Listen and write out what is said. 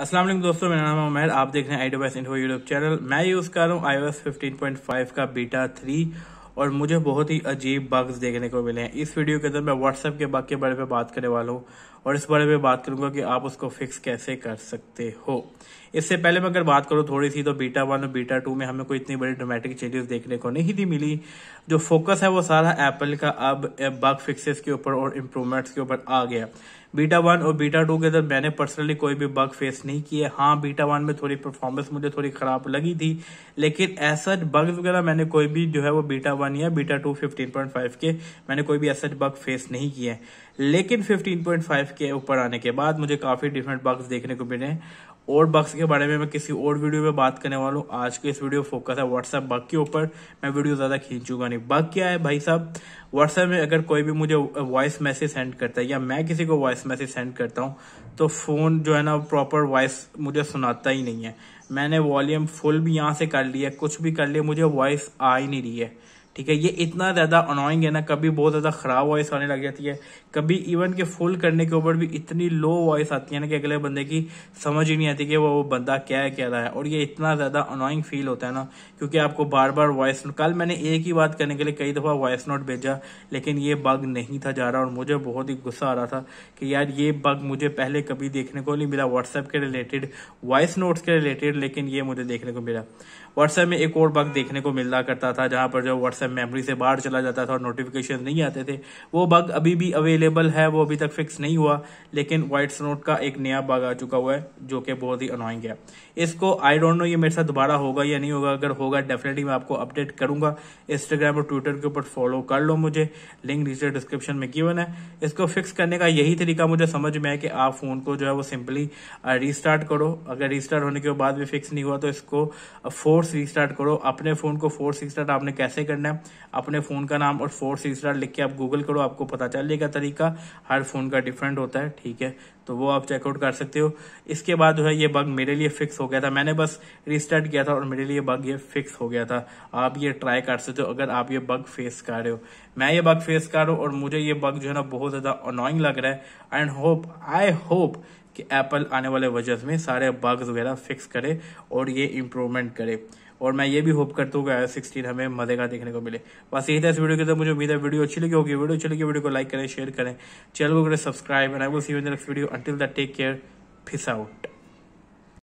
असलम दोस्तों मेरा नाम उमैर आप देख रहे हैं I W S YouTube channel मैं यूज़ कर रहा हूँ I O fifteen point five का बीटा थ्री और मुझे बहुत ही अजीब बग्स देखने को मिले हैं इस वीडियो के अंदर मैं व्हाट्सएप के बग के बारे में बात करने वाला हूँ और इस बारे में बात करूंगा कि आप उसको फिक्स कैसे कर सकते हो इससे पहले मैं अगर बात करूँ थोड़ी सी तो बीटा वन और बीटा टू में हमें कोई इतनी बड़ी ड्रामेटिक चेंजेस देखने को नहीं थी मिली जो फोकस है वो सारा एप्पल का अब बग फिक्सेस के ऊपर और इम्प्रूवमेंट्स के ऊपर आ गया बीटा वन और बीटा टू के अंदर मैंने पर्सनली कोई भी बग फेस नहीं किए हाँ बीटा वन में थोड़ी परफॉर्मेंस मुझे थोड़ी खराब लगी थी लेकिन ऐसा बग्स वगैरह मैंने कोई भी जो है वो बीटा वन या beta two fifteen point five के मैंने कोई भी ऐसा बग फेस नहीं किया है लेकिन फिफ्टीन पॉइंट फाइव के ऊपर आने के बाद मुझे काफ़ी डिफरेंट बग्स देखने को मिले और बग्स के बारे में मैं किसी और वीडियो में बात करने वाला हूँ आज के इस वीडियो फोकस है व्हाट्सएप बग के ऊपर मैं वीडियो ज़्यादा खींचूंगा नहीं बग क्या है भाई साहब व्हाट्सएप में अगर कोई भी मुझे वॉइस मैसेज सेंड करता है या मैं किसी को वॉइस मैसेज सेंड करता हूँ तो फ़ोन जो है ना प्रॉपर वॉइस मुझे सुनाता ही नहीं है मैंने वॉल्यूम फुल भी यहाँ से कर लिया कुछ भी कर लिया मुझे वॉइस आ ही नहीं रही है ठीक है ये इतना ज़्यादा अनोइंग है ना कभी बहुत ज़्यादा ख़राब वॉइस आने लग जाती है कभी इवन के फुल करने के ऊपर भी इतनी लो वॉइस आती है ना कि अगले बंदे की समझ ही नहीं आती कि वो बंदा क्या है क्या रहा है और ये इतना ज़्यादा अनोइंग फील होता है ना क्योंकि आपको बार बार वॉइस नोट कल मैंने एक ही बात करने के लिए कई दफ़ा वॉइस नोट भेजा लेकिन ये बग नहीं था जा रहा और मुझे बहुत ही गुस्सा आ रहा था कि यार ये बग मुझे पहले कभी देखने को नहीं मिला व्हाट्सएप के रिलेटेड वॉइस नोट्स के रिलेटेड लेकिन ये मुझे देखने को मिला व्हाट्सएप में एक और बग देखने को मिला करता था जहां पर जो व्हाट्सएप मेमोरी से बाहर चला जाता था और नोटिफिकेशन नहीं आते थे वो बग अभी भी अवेलेबल है वो अभी तक फिक्स नहीं हुआ लेकिन व्हाइट नोट का एक नया बग आ चुका हुआ है जो कि बहुत ही अनोइंग है इसको आई डोंट नो ये मेरे साथ दोबारा होगा या नहीं होगा अगर होगा डेफिनेटली मैं आपको अपडेट करूंगा इंस्टाग्राम और ट्विटर के ऊपर फॉलो कर लो मुझे लिंक नीचे डिस्क्रिप्शन में गिवन है इसको फिक्स करने का यही तरीका मुझे समझ में है कि आप फोन को जो है वो सिंपली रिस्टार्ट करो अगर रिस्टार्ट होने के बाद भी फिक्स नहीं हुआ तो इसको फोर फोर्स रिस्टार्ट करो अपने फोन को फोर्स रिस्टार्ट आपने कैसे करना है अपने फोन का नाम और फोर्स रिस्टार्ट लिख के आप गूगल करो आपको पता चल जाएगा तरीका हर फोन का डिफरेंट होता है ठीक है तो वो आप चेकआउट कर सकते हो इसके बाद जो है ये बग मेरे लिए फिक्स हो गया था मैंने बस रिस्टार्ट किया था और मेरे लिए बग ये फिक्स हो गया था आप ये ट्राई कर सकते हो अगर आप ये बग फेस कर रहे हो मैं ये बग फेस कर रहा हूँ और मुझे ये बग जो है ना बहुत ज्यादा अनोइंग लग रहा है एंड होप आई होप कि एप्पल आने वाले वजह में सारे बग्स वगैरह फिक्स करे और ये इम्प्रूवमेंट करे और मैं ये भी होप करता हूँ कि आई सिक्सटीन हमें मजे का देखने को मिले बस यही था इस वीडियो के तो मुझे उम्मीद है वीडियो अच्छी लगी होगी वीडियो अच्छी लगी वीडियो को लाइक करें शेयर करें चैनल को करें subscribe and I will see you in the next video until the take care peace out